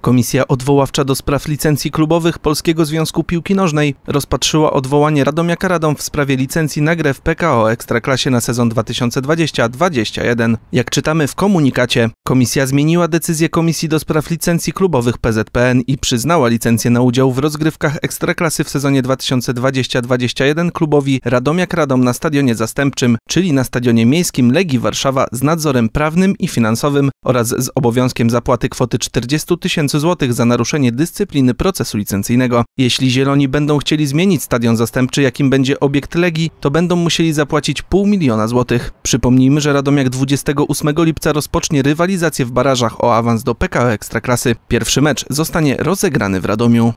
Komisja Odwoławcza do spraw licencji klubowych Polskiego Związku Piłki Nożnej rozpatrzyła odwołanie Radomiaka Radom w sprawie licencji na grę w PKO Ekstraklasie na sezon 2020-21. Jak czytamy w komunikacie, komisja zmieniła decyzję Komisji do spraw licencji klubowych PZPN i przyznała licencję na udział w rozgrywkach Ekstraklasy w sezonie 2020-21 klubowi Radomiak Radom na stadionie zastępczym, czyli na stadionie miejskim Legii Warszawa z nadzorem prawnym i finansowym oraz z obowiązkiem zapłaty kwoty 40 tysięcy złotych za naruszenie dyscypliny procesu licencyjnego. Jeśli Zieloni będą chcieli zmienić stadion zastępczy, jakim będzie obiekt Legii, to będą musieli zapłacić pół miliona złotych. Przypomnijmy, że Radomiak 28 lipca rozpocznie rywalizację w barażach o awans do PKO Ekstraklasy. Pierwszy mecz zostanie rozegrany w Radomiu.